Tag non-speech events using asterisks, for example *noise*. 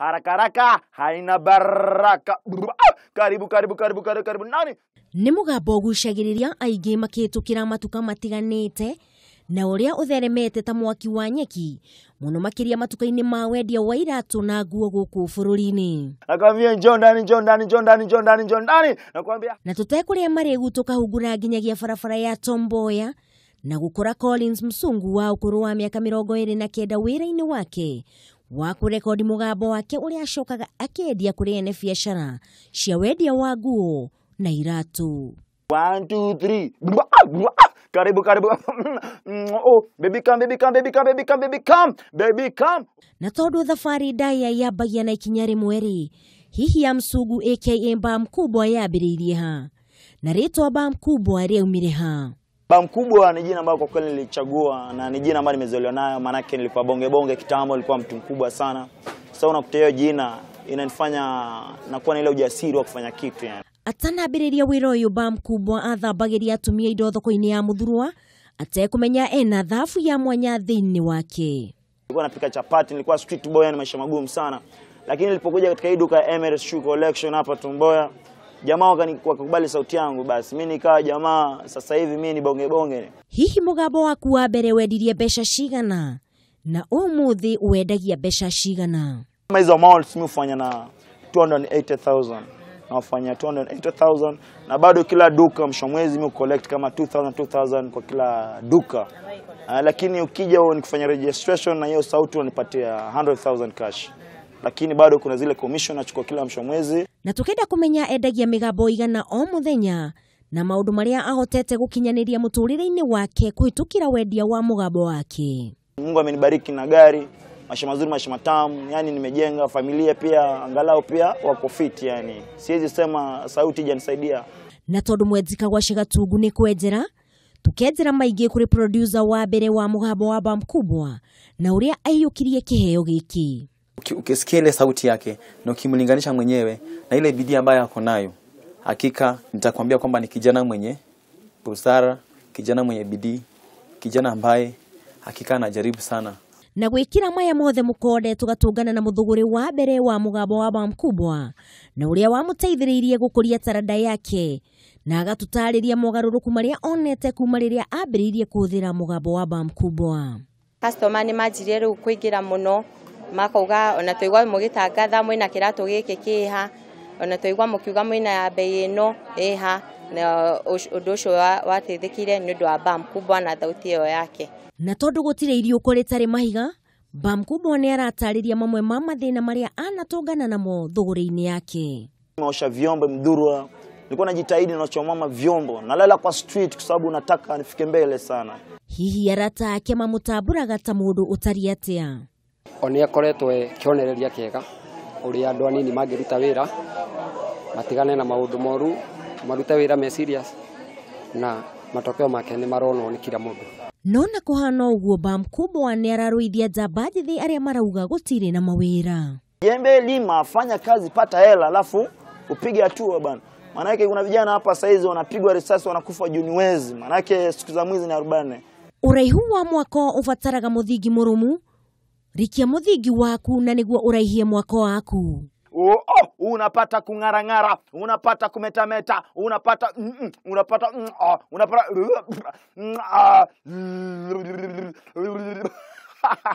haraka haraka haina baraka ah, karibu karibu karibu karibu karibu nani ni mugambo gambo aingi makitukira matuka matiganite na uria utheremete ta mwaki wa nyeki muno makiria makä matuka-inä ma wendia wa iratå na nguo gå kå njo ndani njo ndani njo ndani njo ndani njo ndani nakwambia na tutekuria tekå rä a nginyagia farafara ya tomboya na gukora Collins Msungu wa ukuru wa miaka mĩrongo ĩrĩ na kenda wĩra-inĩ wake wa kurekodi mugambo wake uria acokaga akiendia kuri ene biacara cia wendia wa nguo na iratu Karibu, karibu. *laughs* oh, baby come, baby come, baby come, baby come, baby come, baby come. Na tondå thabari ndaya yambagia na ikinya rĩmwe-rĩ, hihi ya Msugu aka Bam Kubwa yambĩrĩirie ha? Na rĩtwa Bam Kubwa rĩaumire ha? Ba mkubwa ni jina ambalo kwa kweli nilichagua na ni jina ambalo nimezaliwa nayo, maanake nilikuwa bonge bonge kitambo, nilikuwa mtu mkubwa sana. Sasa so, unakuta hiyo jina inanifanya nakuwa na ile ujasiri wa kufanya kitu yani. atana Atanambĩrĩria wiro yu ba mkubwa athambagĩria atumia indo thoko-inĩ ya mũthurwa atekumenya ena thafu ya mwanya thĩinĩ wake. Nilikuwa napika chapati, nilikuwa street boy, yani maisha magumu sana, lakini nilipokuja katika hii duka ya Emirates Shoe Collection hapa Tumboya jamaa wakakubali sauti yangu, basi mimi nikawa jamaa. Sasa hivi mimi ni bonge bonge. hihi mugabo waku wa mbere wendirie mbeca cigana na umuthi wendagia mbeca cigana? hizo amounts mimi hufanya na 280000 nafanya 280000 na bado kila duka msho mwezi mimi collect kama 2000 2000 kwa kila duka. Uh, lakini ukija nikufanya registration na hiyo sauti unanipatia 100000 cash, lakini bado kuna zile commission nachukua kila msho mwezi na tukenda kumenya endagia migambo igana o muthenya na maundu maria ahotete gukinyaniria muturire-ini wake kuhitukira wendia wa mugambo wake. Mungu amenibariki na gari, maisha mazuri, maisha matamu, yani nimejenga familia pia, angalau pia wako fit, yani siwezi sema sauti ijanisaidia. Na tondu mwenzika gwa cigatungu ni kwenjera tukenjera maingi kuri producer wa mbere wa mugambo wa Bam na uria aiyukirie kiheo giki ukisikia ile sauti yake na ukimlinganisha mwenyewe na ile bidii ambayo ako nayo, hakika nitakwambia kwamba ni kijana mwenye busara, kijana mwenye bidii, kijana ambaye hakika anajaribu sana na gwikira maya mothe mukode tugatungana na muthuguri wa mbere wa mugabo wa ba mkubwa na uria wa wamuteithiriirie gukuria taranda yake na agatutariria mogaruruku maria onete kuma riria ambiriirie kuthira mugabo wa ba mkubwa customer ni majirie riu kuingira muno makauga ona twaigua mugitangatha mwina kiratu giki kiha ona twaigua mukiuga mwina bei ino eha na undu ucio watethekire ni undu wa bam kubwa na thauti iyo yake na tondu gutire iriuko ritari mahiga bam kubwa ni aratariria mamwe ma mathina maria anatongana namo thuguri-ini yake osha vyombo mdhurwa nilikuwa najitahidi nachomama vyombo nalala kwa street kwa sababu nataka nifike mbele sana hihi arata ake mamutamburaga ta mundu utari atia o nä akoretwo e kionereria kiega å rä a andå anini mangä ruta wä ra matigane na maå ndå moru marute wä ra meciria na matokeo make nä maronwo nä kira må ndå no na kå hana å guo bam kubwa nä ararå njamba njithä arä a marauga gå tirä na mawä ra jembe lima fanya kazi pata hela alafu upige hatua bana maanake kuna vijana hapa saizi wanapigwa risasi wanakufa juniwezi wezi maanake siku za mwezi ni arobaine uraihu wa mwako ubataraga må thingi må rå mu rikia muthingi waku na niguo uraihie mwako waku Oh, oh, unapata kung'arang'ara, unapata kumetameta, unapata mm, mm, unapata mm, oh, unapata mm, uh, mm, ah, mm *laughs*